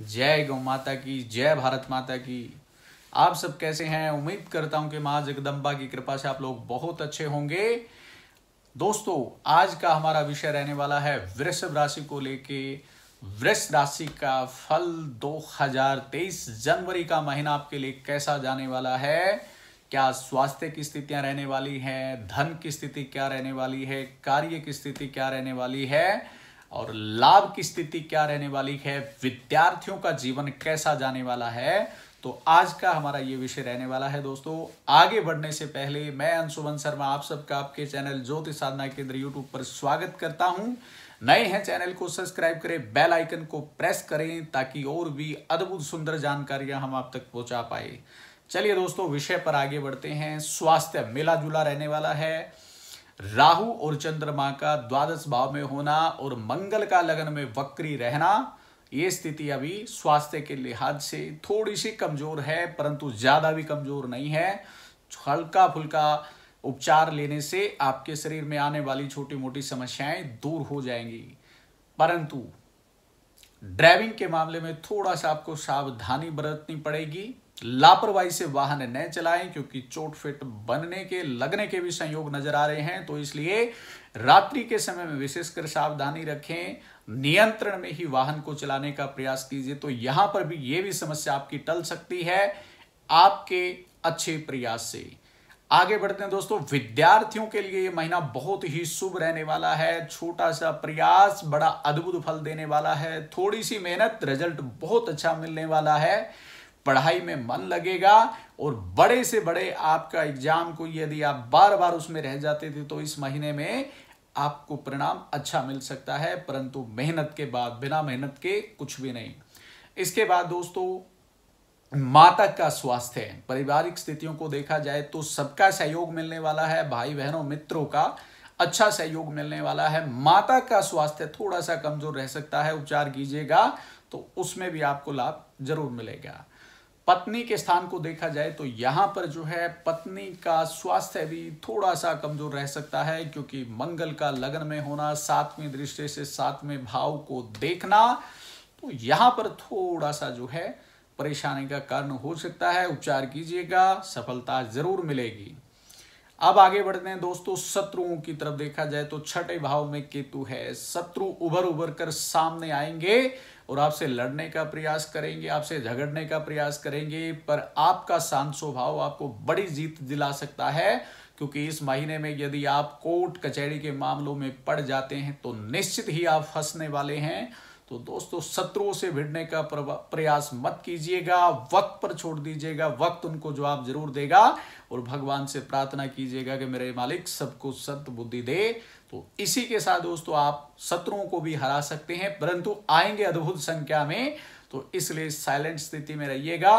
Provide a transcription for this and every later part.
जय गौ माता की जय भारत माता की आप सब कैसे हैं उम्मीद करता हूं कि माँ जगदम्बा की कृपा से आप लोग बहुत अच्छे होंगे दोस्तों आज का हमारा विषय रहने वाला है वृषभ राशि को लेके वृष राशि का फल 2023 जनवरी का महीना आपके लिए कैसा जाने वाला है क्या स्वास्थ्य की स्थितियां रहने वाली हैं धन की स्थिति क्या रहने वाली है कार्य की स्थिति क्या रहने वाली है और लाभ की स्थिति क्या रहने वाली है विद्यार्थियों का जीवन कैसा जाने वाला है तो आज का हमारा ये विषय रहने वाला है दोस्तों आगे बढ़ने से पहले मैं अंशुमन शर्मा आप सबका आपके चैनल ज्योति साधना केंद्र यूट्यूब पर स्वागत करता हूं नए हैं चैनल को सब्सक्राइब करें बेल आइकन को प्रेस करें ताकि और भी अद्भुत सुंदर जानकारियां हम आप तक पहुंचा पाए चलिए दोस्तों विषय पर आगे बढ़ते हैं स्वास्थ्य मिला जुला रहने वाला है राहु और चंद्रमा का द्वादश भाव में होना और मंगल का लगन में वक्री रहना ये स्थिति अभी स्वास्थ्य के लिहाज से थोड़ी सी कमजोर है परंतु ज्यादा भी कमजोर नहीं है हल्का फुल्का उपचार लेने से आपके शरीर में आने वाली छोटी मोटी समस्याएं दूर हो जाएंगी परंतु ड्राइविंग के मामले में थोड़ा सा आपको सावधानी बरतनी पड़ेगी लापरवाही से वाहन न चलाएं क्योंकि चोट फिट बनने के लगने के भी संयोग नजर आ रहे हैं तो इसलिए रात्रि के समय में विशेषकर सावधानी रखें नियंत्रण में ही वाहन को चलाने का प्रयास कीजिए तो यहां पर भी यह भी समस्या आपकी टल सकती है आपके अच्छे प्रयास से आगे बढ़ते हैं दोस्तों विद्यार्थियों के लिए ये महीना बहुत ही शुभ रहने वाला है छोटा सा प्रयास बड़ा अद्भुत फल देने वाला है थोड़ी सी मेहनत रिजल्ट बहुत अच्छा मिलने वाला है पढ़ाई में मन लगेगा और बड़े से बड़े आपका एग्जाम को यदि आप बार बार उसमें रह जाते थे तो इस महीने में आपको परिणाम अच्छा मिल सकता है परंतु मेहनत के बाद बिना मेहनत के कुछ भी नहीं इसके बाद दोस्तों माता का स्वास्थ्य पारिवारिक स्थितियों को देखा जाए तो सबका सहयोग मिलने वाला है भाई बहनों मित्रों का अच्छा सहयोग मिलने वाला है माता का स्वास्थ्य थोड़ा सा कमजोर रह सकता है उपचार कीजिएगा तो उसमें भी आपको लाभ जरूर मिलेगा पत्नी के स्थान को देखा जाए तो यहाँ पर जो है पत्नी का स्वास्थ्य भी थोड़ा सा कमजोर रह सकता है क्योंकि मंगल का लगन में होना सातवें दृष्टि से सातवें भाव को देखना तो यहाँ पर थोड़ा सा जो है परेशानी का कारण हो सकता है उपचार कीजिएगा सफलता जरूर मिलेगी अब आगे बढ़ते हैं दोस्तों शत्रुओं की तरफ देखा जाए तो छठे भाव में केतु है शत्रु उभर उभर कर सामने आएंगे और आपसे लड़ने का प्रयास करेंगे आपसे झगड़ने का प्रयास करेंगे पर आपका शांत स्वभाव आपको बड़ी जीत दिला सकता है क्योंकि इस महीने में यदि आप कोर्ट कचहरी के मामलों में पड़ जाते हैं तो निश्चित ही आप फंसने वाले हैं तो दोस्तों शत्रुओं से भिड़ने का प्रयास मत कीजिएगा वक्त पर छोड़ दीजिएगा वक्त उनको जवाब जरूर देगा और भगवान से प्रार्थना कीजिएगा कि मेरे मालिक सबको सत्य बुद्धि दे तो इसी के साथ दोस्तों आप शत्रुओं को भी हरा सकते हैं परंतु आएंगे अद्भुत संख्या में तो इसलिए साइलेंट स्थिति में रहिएगा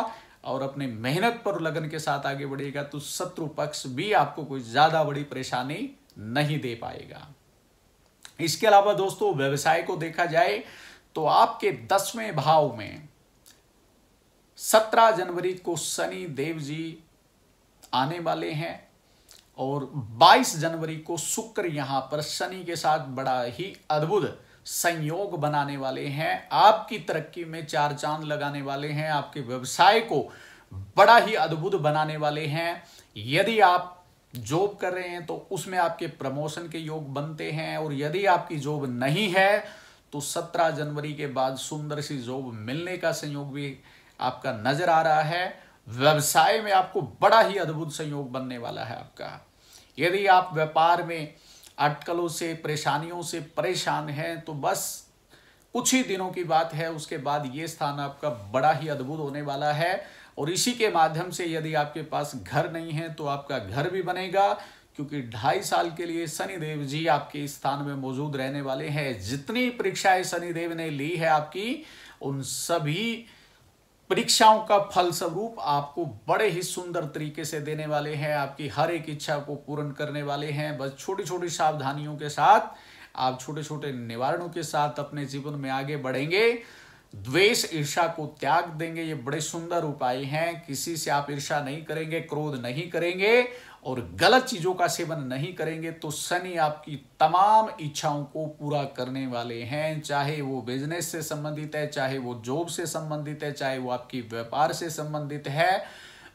और अपने मेहनत पर लगन के साथ आगे बढ़िएगा तो शत्रु पक्ष भी आपको कोई ज्यादा बड़ी परेशानी नहीं दे पाएगा इसके अलावा दोस्तों व्यवसाय को देखा जाए तो आपके दसवें भाव में सत्रह जनवरी को शनि देव जी आने वाले हैं और 22 जनवरी को शुक्र यहां पर शनि के साथ बड़ा ही अद्भुत संयोग बनाने वाले हैं आपकी तरक्की में चार चांद लगाने वाले हैं आपके व्यवसाय को बड़ा ही अद्भुत बनाने वाले हैं यदि आप जॉब कर रहे हैं तो उसमें आपके प्रमोशन के योग बनते हैं और यदि आपकी जॉब नहीं है तो 17 जनवरी के बाद सुंदर सी जॉब मिलने का संयोग भी आपका नजर आ रहा है व्यवसाय में आपको बड़ा ही अद्भुत संयोग बनने वाला है आपका यदि आप व्यापार में अटकलों से परेशानियों से परेशान हैं तो बस कुछ ही दिनों की बात है उसके बाद ये स्थान आपका बड़ा ही अद्भुत होने वाला है और इसी के माध्यम से यदि आपके पास घर नहीं है तो आपका घर भी बनेगा क्योंकि ढाई साल के लिए शनिदेव जी आपके स्थान में मौजूद रहने वाले हैं जितनी परीक्षाएं शनिदेव ने ली है आपकी उन सभी परीक्षाओं का फल स्वरूप आपको बड़े ही सुंदर तरीके से देने वाले हैं आपकी हर एक इच्छा को पूर्ण करने वाले हैं बस छोटी छोटी सावधानियों के साथ आप छोटे छोटे निवारणों के साथ अपने जीवन में आगे बढ़ेंगे द्वेष ईर्षा को त्याग देंगे ये बड़े सुंदर उपाय हैं किसी से आप ईर्षा नहीं करेंगे क्रोध नहीं करेंगे और गलत चीज़ों का सेवन नहीं करेंगे तो शनि आपकी तमाम इच्छाओं को पूरा करने वाले हैं चाहे वो बिजनेस से संबंधित है चाहे वो जॉब से संबंधित है चाहे वो आपकी व्यापार से संबंधित है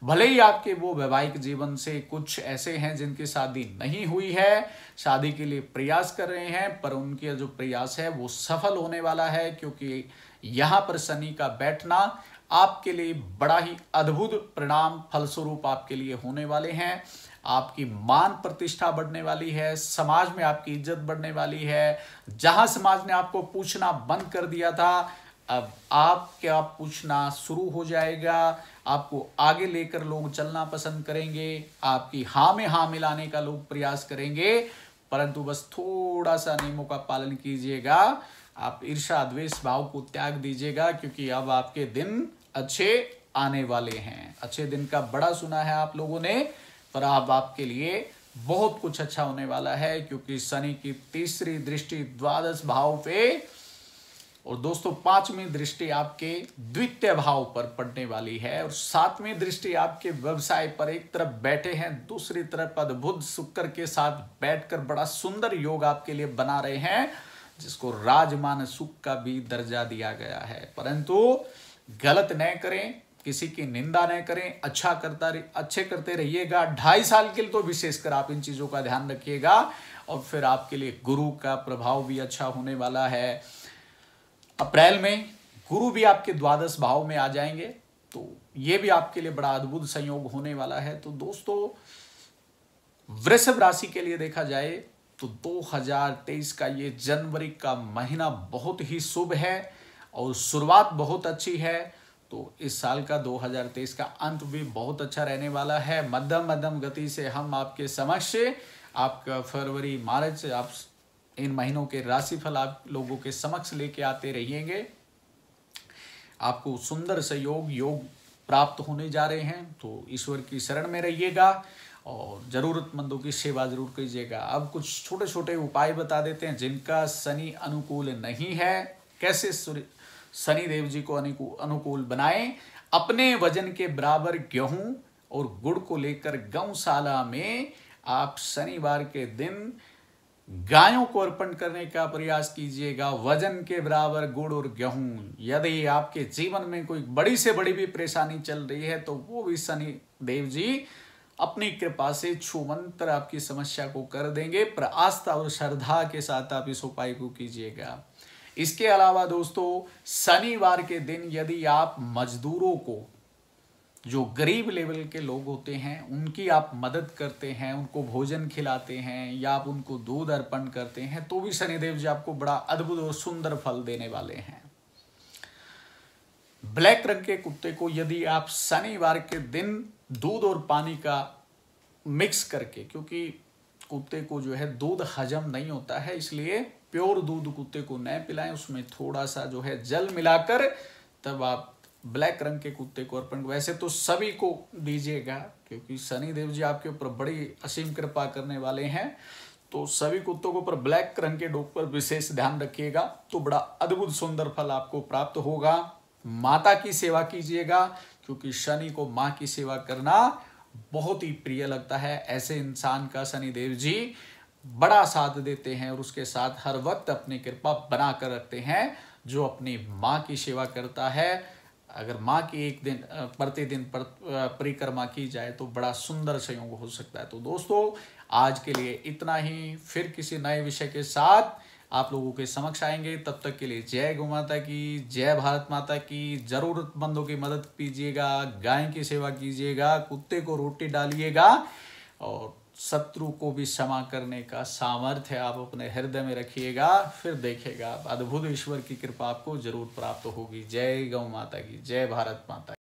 भले ही आपके वो वैवाहिक जीवन से कुछ ऐसे हैं जिनकी शादी नहीं हुई है शादी के लिए प्रयास कर रहे हैं पर उनके जो प्रयास है वो सफल होने वाला है क्योंकि यहाँ पर शनि का बैठना आपके लिए बड़ा ही अद्भुत परिणाम फलस्वरूप आपके लिए होने वाले हैं आपकी मान प्रतिष्ठा बढ़ने वाली है समाज में आपकी इज्जत बढ़ने वाली है जहां समाज ने आपको पूछना बंद कर दिया था अब आप क्या पूछना शुरू हो जाएगा आपको आगे लेकर लोग चलना पसंद करेंगे आपकी हाँ में हाँ मिलाने का लोग प्रयास करेंगे परंतु बस थोड़ा सा नियमों का पालन कीजिएगा आप ईर्षा द्वेष भाव को त्याग दीजिएगा क्योंकि अब आपके दिन अच्छे आने वाले हैं अच्छे दिन का बड़ा सुना है आप लोगों ने अब आपके लिए बहुत कुछ अच्छा होने वाला है क्योंकि शनि की तीसरी दृष्टि द्वादश भाव पे और दोस्तों पांचवी दृष्टि आपके द्वितीय भाव पर पड़ने वाली है और सातवीं दृष्टि आपके व्यवसाय पर एक तरफ बैठे हैं दूसरी तरफ अद्भुत शुक्र के साथ बैठकर बड़ा सुंदर योग आपके लिए बना रहे हैं जिसको राजमान सुख का भी दर्जा दिया गया है परंतु गलत न करें किसी की निंदा न करें अच्छा करता रहे अच्छे करते रहिएगा ढाई साल के लिए तो विशेषकर आप इन चीज़ों का ध्यान रखिएगा और फिर आपके लिए गुरु का प्रभाव भी अच्छा होने वाला है अप्रैल में गुरु भी आपके द्वादश भाव में आ जाएंगे तो ये भी आपके लिए बड़ा अद्भुत संयोग होने वाला है तो दोस्तों वृषभ राशि के लिए देखा जाए तो 2023 का ये जनवरी का महीना बहुत ही शुभ है और शुरुआत बहुत अच्छी है तो इस साल का 2023 का अंत भी बहुत अच्छा रहने वाला है मध्यम मध्यम गति से हम आपके समक्ष आपका फरवरी मार्च आप इन महीनों के राशिफल आप लोगों के समक्ष लेके आते रहिएंगे आपको सुंदर सहयोग योग प्राप्त होने जा रहे हैं तो ईश्वर की शरण में रहिएगा और ज़रूरतमंदों की सेवा जरूर कीजिएगा अब कुछ छोटे छोटे उपाय बता देते हैं जिनका शनि अनुकूल नहीं है कैसे शनिदेव जी को अनुकूल बनाए अपने वजन के बराबर गेहूं और गुड़ को लेकर गौशाला में आप शनिवार के दिन गायों को अर्पण करने का प्रयास कीजिएगा वजन के बराबर गुड़ और गेहूं यदि आपके जीवन में कोई बड़ी से बड़ी भी परेशानी चल रही है तो वो भी शनि देव जी अपनी कृपा से छुमंत्र आपकी समस्या को कर देंगे पर आस्था और श्रद्धा के साथ आप इस उपाय को कीजिएगा इसके अलावा दोस्तों शनिवार के दिन यदि आप मजदूरों को जो गरीब लेवल के लोग होते हैं उनकी आप मदद करते हैं उनको भोजन खिलाते हैं या आप उनको दूध अर्पण करते हैं तो भी शनिदेव जी आपको बड़ा अद्भुत और सुंदर फल देने वाले हैं ब्लैक रंग के कुत्ते को यदि आप शनिवार के दिन दूध और पानी का मिक्स करके क्योंकि कुत्ते को जो है दूध हजम नहीं होता है इसलिए प्योर दूध कुत्ते को न पिलाएं उसमें थोड़ा सा जो है जल मिलाकर तब आप ब्लैक रंग के कुत्ते को अर्पण वैसे तो सभी को दीजिएगा क्योंकि सनी देव जी आपके ऊपर बड़ी असीम कृपा करने वाले हैं तो सभी कुत्तों के ऊपर ब्लैक रंग के डोक पर विशेष ध्यान रखिएगा तो बड़ा अद्भुत सुंदर फल आपको प्राप्त होगा माता की सेवा कीजिएगा क्योंकि शनि को माँ की सेवा करना बहुत ही प्रिय लगता है ऐसे इंसान का शनि देव जी बड़ा साथ देते हैं और उसके साथ हर वक्त अपनी कृपा बना कर रखते हैं जो अपनी माँ की सेवा करता है अगर माँ की एक दिन प्रतिदिन पर, परिक्रमा की जाए तो बड़ा सुंदर संयोग हो सकता है तो दोस्तों आज के लिए इतना ही फिर किसी नए विषय के साथ आप लोगों के समक्ष आएंगे तब तक के लिए जय गौ माता की जय भारत माता की जरूरतमंदों की मदद कीजिएगा गाय की सेवा कीजिएगा कुत्ते को रोटी डालिएगा और शत्रु को भी क्षमा करने का सामर्थ्य आप अपने हृदय में रखिएगा फिर देखेगा अद्भुत ईश्वर की कृपा आपको जरूर प्राप्त होगी जय गौ माता की जय भारत माता